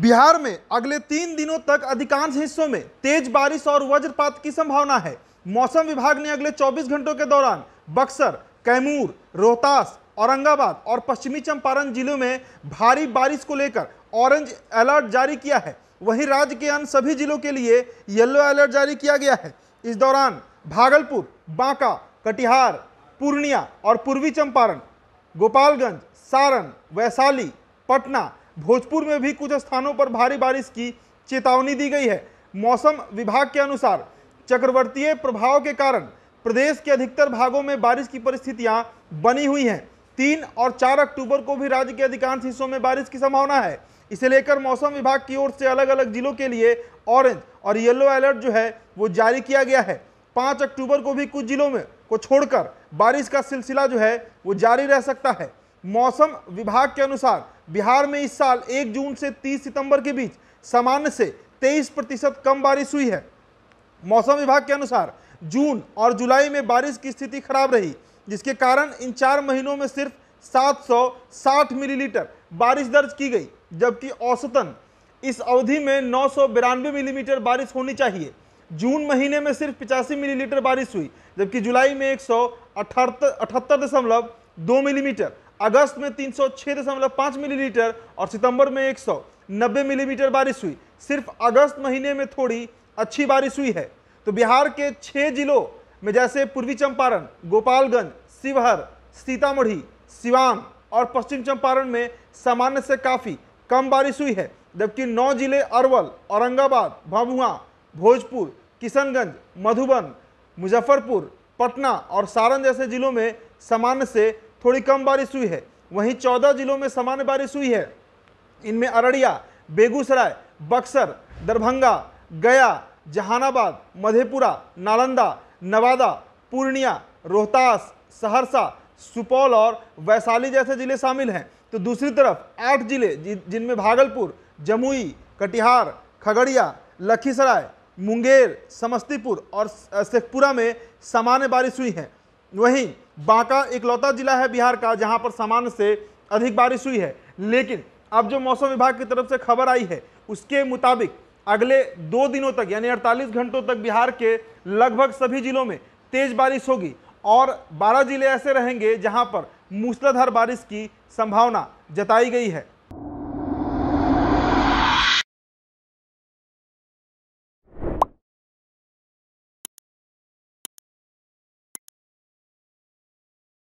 बिहार में अगले तीन दिनों तक अधिकांश हिस्सों में तेज बारिश और वज्रपात की संभावना है मौसम विभाग ने अगले 24 घंटों के दौरान बक्सर कैमूर रोहतास औरंगाबाद और पश्चिमी चंपारण जिलों में भारी बारिश को लेकर ऑरेंज अलर्ट जारी किया है वहीं राज्य के अन्य सभी जिलों के लिए येलो अलर्ट जारी किया गया है इस दौरान भागलपुर बांका कटिहार पूर्णिया और पूर्वी चंपारण गोपालगंज सारण वैशाली पटना भोजपुर में भी कुछ स्थानों पर भारी बारिश की चेतावनी दी गई है मौसम विभाग के अनुसार चक्रवर्तीय प्रभाव के कारण प्रदेश के अधिकतर भागों में बारिश की परिस्थितियां बनी हुई हैं तीन और चार अक्टूबर को भी राज्य के अधिकांश हिस्सों में बारिश की संभावना है इसे लेकर मौसम विभाग की ओर से अलग अलग जिलों के लिए ऑरेंज और येलो अलर्ट जो है वो जारी किया गया है पाँच अक्टूबर को भी कुछ जिलों में को छोड़कर बारिश का सिलसिला जो है वो जारी रह सकता है मौसम विभाग के अनुसार बिहार में इस साल 1 जून से 30 सितंबर के बीच सामान्य से 23 प्रतिशत कम बारिश हुई है मौसम विभाग के अनुसार जून और जुलाई में बारिश की स्थिति खराब रही जिसके कारण इन चार महीनों में सिर्फ 760 मिलीलीटर बारिश दर्ज की गई जबकि औसतन इस अवधि में नौ मिलीमीटर बारिश होनी चाहिए जून महीने में सिर्फ पिचासी मिलीलीटर बारिश हुई जबकि जुलाई में एक सौ अठहत्तर दशमलव दो मिलीमीटर अगस्त में तीन मिलीलीटर और सितंबर में एक मिलीमीटर बारिश हुई सिर्फ अगस्त महीने में थोड़ी अच्छी बारिश हुई है तो बिहार के छः जिलों में जैसे पूर्वी चंपारण गोपालगंज शिवहर सीतामढ़ी सिवान और पश्चिम चंपारण में सामान्य से काफ़ी कम बारिश हुई है जबकि नौ जिले अरवल औरंगाबाद भभुआ भोजपुर किशनगंज मधुबन मुजफ्फरपुर पटना और सारण जैसे जिलों में सामान्य से थोड़ी कम बारिश हुई है वहीं चौदह जिलों में सामान्य बारिश हुई है इनमें अररिया बेगूसराय बक्सर दरभंगा गया जहानाबाद मधेपुरा नालंदा नवादा पूर्णिया रोहतास सहरसा सुपौल और वैशाली जैसे ज़िले शामिल हैं तो दूसरी तरफ आठ ज़िले जिनमें भागलपुर जमुई कटिहार खगड़िया लखीसराय मुंगेर समस्तीपुर और शेखपुरा में सामान्य बारिश हुई है वहीं बांका इकलौता जिला है बिहार का जहां पर सामान्य से अधिक बारिश हुई है लेकिन अब जो मौसम विभाग की तरफ से खबर आई है उसके मुताबिक अगले दो दिनों तक यानी 48 घंटों तक बिहार के लगभग सभी जिलों में तेज़ बारिश होगी और 12 जिले ऐसे रहेंगे जहां पर मूसलाधार बारिश की संभावना जताई गई है